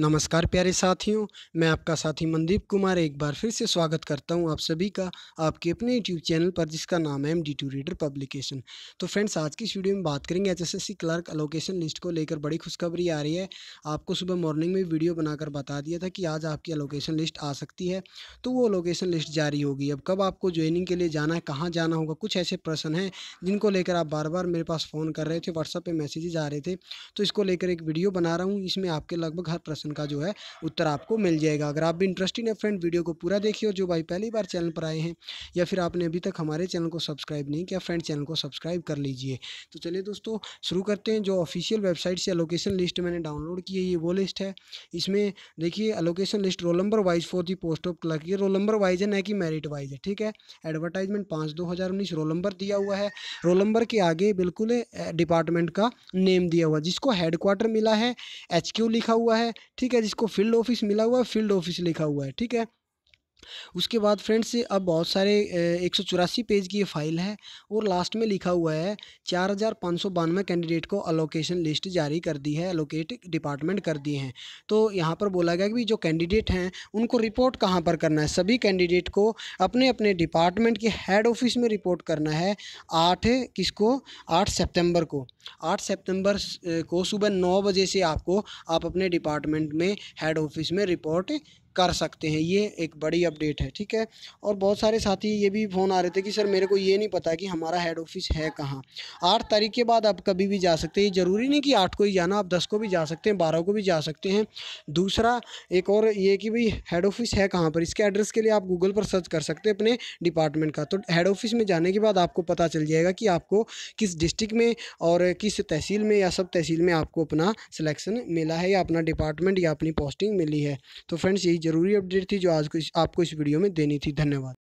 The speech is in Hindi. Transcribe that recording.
नमस्कार प्यारे साथियों मैं आपका साथी मनदीप कुमार एक बार फिर से स्वागत करता हूं आप सभी का आपके अपने यूट्यूब चैनल पर जिसका नाम है M D two reader publication तो फ्रेंड्स आज की इस वीडियो में बात करेंगे एचएसएससी क्लर्क अलोकेशन लिस्ट को लेकर बड़ी खुशखबरी आ रही है आपको सुबह मॉर्निंग में वीडियो बनाकर बता दिया था कि आज आपकी अलोकेशन लिस्ट आ सकती है तो वो अलोकेशन लिस्ट जारी होगी अब कब आपको ज्वाइनिंग के लिए जाना है कहाँ जाना होगा कुछ ऐसे प्रश्न हैं जिनको लेकर आप बार बार मेरे पास फ़ोन कर रहे थे व्हाट्सअप पर मैसेजेज आ रहे थे तो इसको लेकर एक वीडियो बना रहा हूँ इसमें आपके लगभग हर प्रश्न क्वेश्चन का जो है उत्तर आपको मिल जाएगा अगर आप भी इंटरेस्टिंग है फ्रेंड वीडियो को पूरा देखिए और जो भाई पहली बार चैनल पर आए हैं या फिर आपने अभी तक हमारे चैनल को सब्सक्राइब नहीं किया फ्रेंड चैनल को सब्सक्राइब कर लीजिए तो चलिए दोस्तों शुरू करते हैं जो ऑफिशियल वेबसाइट से अलोकेशन लिस्ट मैंने डाउनलोड की है ये वो लिस्ट है इसमें देखिए allocation list roll number wise for the post of clerk ये रोल नंबर वाइज है ना कि मेरिट वाइज है ठीक है एडवर्टाइजमेंट पाँच दो हज़ार उन्नीस रोल नंबर दिया हुआ है रोल नंबर के आगे बिल्कुल डिपार्टमेंट का नेम दिया हुआ जिसको हेडक्वार्टर मिला है एच लिखा हुआ है ठीक है जिसको फील्ड ऑफिस मिला हुआ है फील्ड ऑफिस लिखा हुआ है ठीक है उसके बाद फ्रेंड्स अब बहुत सारे एक सौ चौरासी पेज की ये फाइल है और लास्ट में लिखा हुआ है चार हज़ार पाँच सौ बानवे कैंडिडेट को अलोकेशन लिस्ट जारी कर दी है अलोकेट डिपार्टमेंट कर दिए हैं तो यहाँ पर बोला गया कि जो कैंडिडेट हैं उनको रिपोर्ट कहाँ पर करना है सभी कैंडिडेट को अपने अपने डिपार्टमेंट के हेड ऑफिस में रिपोर्ट करना है आठ किसको आठ सेप्टेम्बर को आठ सेप्टेम्बर को सुबह नौ बजे से आपको आप अपने डिपार्टमेंट में हेड ऑफिस में रिपोर्ट कर सकते हैं ये एक बड़ी अपडेट है ठीक है और बहुत सारे साथी ये भी फ़ोन आ रहे थे कि सर मेरे को ये नहीं पता कि हमारा हेड ऑफिस है कहाँ आठ तारीख के बाद आप कभी भी जा सकते हैं ज़रूरी नहीं कि आठ को ही जाना आप दस को भी जा सकते हैं बारह को भी जा सकते हैं दूसरा एक और ये कि भाई हेड ऑफिस है कहाँ पर इसके एड्रेस के लिए आप गूगल पर सर्च कर सकते हैं अपने डिपार्टमेंट का तो हेड ऑफिस में जाने के बाद आपको पता चल जाएगा कि आपको किस डिस्ट्रिक्ट में और किस तहसील में या सब तहसील में आपको अपना सिलेक्शन मिला है या अपना डिपार्टमेंट या अपनी पोस्टिंग मिली है तो फ्रेंड्स यही ज़रूरी अपडेट थी जो आज को इस आपको इस वीडियो में देनी थी धन्यवाद